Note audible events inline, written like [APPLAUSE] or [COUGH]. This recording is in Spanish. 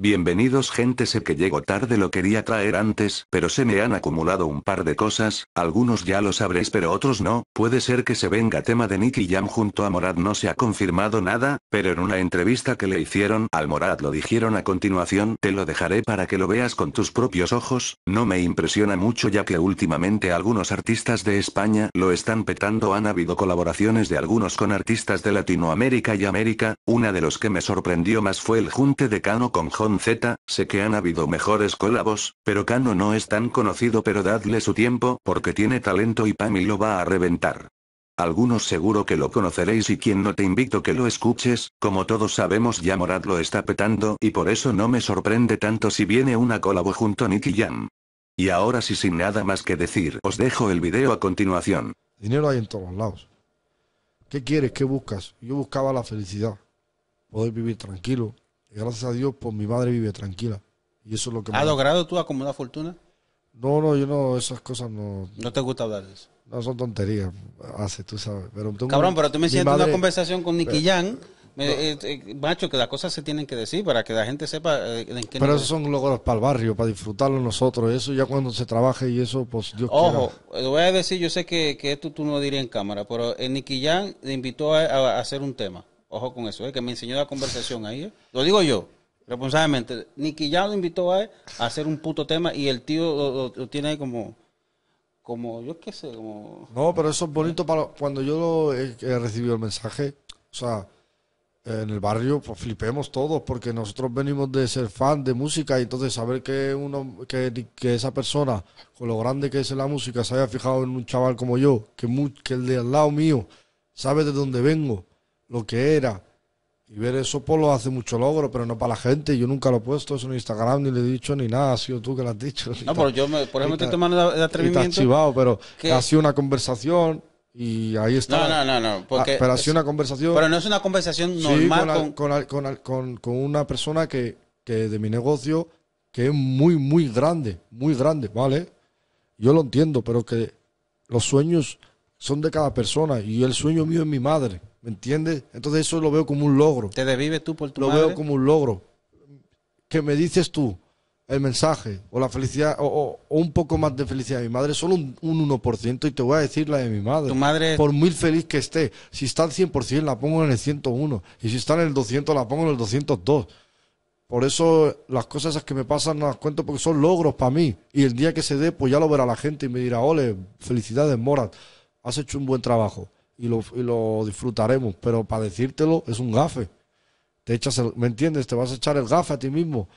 Bienvenidos gente sé que llego tarde lo quería traer antes, pero se me han acumulado un par de cosas, algunos ya lo sabréis pero otros no, puede ser que se venga tema de Nicky Jam junto a Morad no se ha confirmado nada, pero en una entrevista que le hicieron al Morad lo dijeron a continuación, te lo dejaré para que lo veas con tus propios ojos, no me impresiona mucho ya que últimamente algunos artistas de España lo están petando han habido colaboraciones de algunos con artistas de Latinoamérica y América, una de los que me sorprendió más fue el junte de Cano con J, Z, sé que han habido mejores colabos, pero Kano no es tan conocido pero dadle su tiempo porque tiene talento y Pami lo va a reventar. Algunos seguro que lo conoceréis y quien no te invito que lo escuches, como todos sabemos ya Morad lo está petando y por eso no me sorprende tanto si viene una colabo junto a Nicky Jam. Y ahora sí sin nada más que decir, os dejo el video a continuación. Dinero hay en todos lados. ¿Qué quieres? ¿Qué buscas? Yo buscaba la felicidad. Poder vivir tranquilo, gracias a Dios, pues mi madre vive tranquila. Y eso es lo que ha logrado tú acumular fortuna? No, no, yo no, esas cosas no. ¿No te gusta hablar de eso? No, son tonterías, hace, tú sabes. Cabrón, pero tú me sientes una conversación con Nicky eh, me eh, eh, macho, que las cosas se tienen que decir para que la gente sepa en qué Pero esos son logros para el barrio, para disfrutarlo nosotros. Eso ya cuando se trabaje y eso, pues Dios Ojo, voy a decir, yo sé que, esto tú no dirías en cámara, pero Nicky Jan le invitó a hacer un tema. Ojo con eso, eh, que me enseñó la conversación ahí. Eh. Lo digo yo, responsablemente. Nicky ya lo invitó a, eh, hacer un puto tema y el tío lo, tiene ahí como como yo qué sé, No, pero eso es bonito para... Cuando yo lo he, recibido el mensaje, o sea, en el barrio pues, flipemos todos, porque nosotros venimos de ser fan de música y entonces saber que, uno, que, esa persona, con lo grande que es la música, se haya fijado en un chaval como yo, que, que el de al lado mío sabe de dónde vengo, lo que era. Y ver eso por pues, lo hace mucho logro, pero no para la gente. Yo nunca lo he puesto eso en Instagram, ni le he dicho ni nada. Ha sido tú que lo has dicho. [LAUGHS] No, pero yo, me, por ejemplo, estoy tomando de atrevimiento. Está chivado, pero ha sido una conversación y ahí está. No, no, no, no. Ah, pero ha sido una conversación. Pero no es una conversación normal. con, con... con, con, una persona que, que de mi negocio que es muy, muy grande, muy grande, ¿vale? Yo lo entiendo, pero que los sueños son de cada persona y el sueño mío es mi madre entiendes? Entonces eso lo veo como un logro. ¿Te devives tú por tu Lo veo como un logro. Que me dices tú el mensaje o la felicidad o, un poco más de felicidad de mi madre, solo un, 1% y te voy a decir la de mi madre. madre... Por muy feliz que esté, si está al 100% la pongo en el 101 y si está en el 200 la pongo en el 202. Por eso las cosas esas que me pasan no las cuento porque son logros para mí. Y el día que se dé, pues ya lo verá la gente y me dirá, ole, felicidades, Morat, has hecho un buen trabajo y lo, disfrutaremos. Pero para decírtelo es un gafe. Te echas ¿me entiendes? Te vas a echar el gafe a ti mismo.